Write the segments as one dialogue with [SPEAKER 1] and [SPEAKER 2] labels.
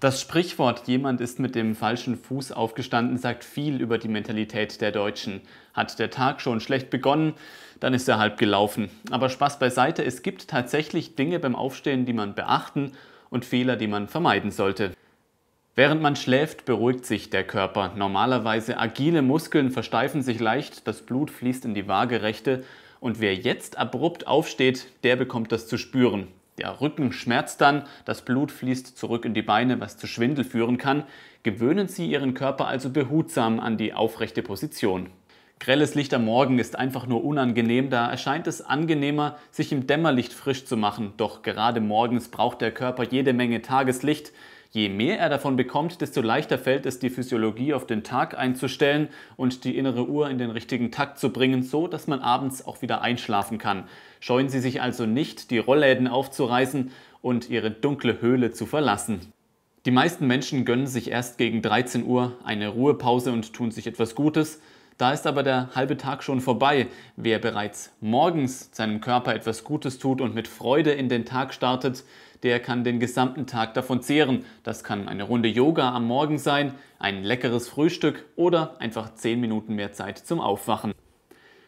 [SPEAKER 1] Das Sprichwort jemand ist mit dem falschen Fuß aufgestanden sagt viel über die Mentalität der Deutschen. Hat der Tag schon schlecht begonnen, dann ist er halb gelaufen. Aber Spaß beiseite, es gibt tatsächlich Dinge beim Aufstehen, die man beachten und Fehler, die man vermeiden sollte. Während man schläft, beruhigt sich der Körper. Normalerweise agile Muskeln versteifen sich leicht, das Blut fließt in die Waagerechte und wer jetzt abrupt aufsteht, der bekommt das zu spüren. Der Rücken schmerzt dann, das Blut fließt zurück in die Beine, was zu Schwindel führen kann. Gewöhnen Sie Ihren Körper also behutsam an die aufrechte Position. Grelles Licht am Morgen ist einfach nur unangenehm, da erscheint es angenehmer, sich im Dämmerlicht frisch zu machen. Doch gerade morgens braucht der Körper jede Menge Tageslicht. Je mehr er davon bekommt, desto leichter fällt es, die Physiologie auf den Tag einzustellen und die innere Uhr in den richtigen Takt zu bringen, so dass man abends auch wieder einschlafen kann. Scheuen Sie sich also nicht, die Rollläden aufzureißen und Ihre dunkle Höhle zu verlassen. Die meisten Menschen gönnen sich erst gegen 13 Uhr eine Ruhepause und tun sich etwas Gutes, da ist aber der halbe Tag schon vorbei. Wer bereits morgens seinem Körper etwas Gutes tut und mit Freude in den Tag startet, der kann den gesamten Tag davon zehren. Das kann eine Runde Yoga am Morgen sein, ein leckeres Frühstück oder einfach 10 Minuten mehr Zeit zum Aufwachen.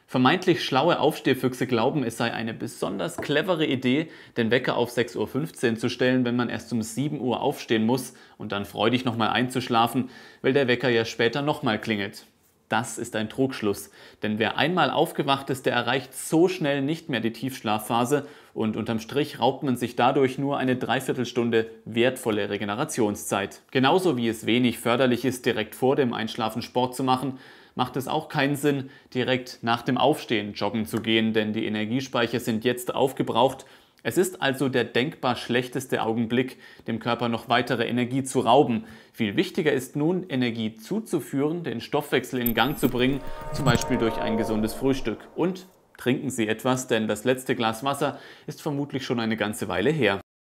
[SPEAKER 1] Vermeintlich schlaue Aufstehfüchse glauben, es sei eine besonders clevere Idee, den Wecker auf 6.15 Uhr zu stellen, wenn man erst um 7 Uhr aufstehen muss und dann freudig nochmal einzuschlafen, weil der Wecker ja später nochmal klingelt. Das ist ein Trugschluss, denn wer einmal aufgewacht ist, der erreicht so schnell nicht mehr die Tiefschlafphase und unterm Strich raubt man sich dadurch nur eine Dreiviertelstunde wertvolle Regenerationszeit. Genauso wie es wenig förderlich ist, direkt vor dem Einschlafen Sport zu machen, macht es auch keinen Sinn, direkt nach dem Aufstehen joggen zu gehen, denn die Energiespeicher sind jetzt aufgebraucht es ist also der denkbar schlechteste Augenblick, dem Körper noch weitere Energie zu rauben. Viel wichtiger ist nun, Energie zuzuführen, den Stoffwechsel in Gang zu bringen, zum Beispiel durch ein gesundes Frühstück. Und trinken Sie etwas, denn das letzte Glas Wasser ist vermutlich schon eine ganze Weile her.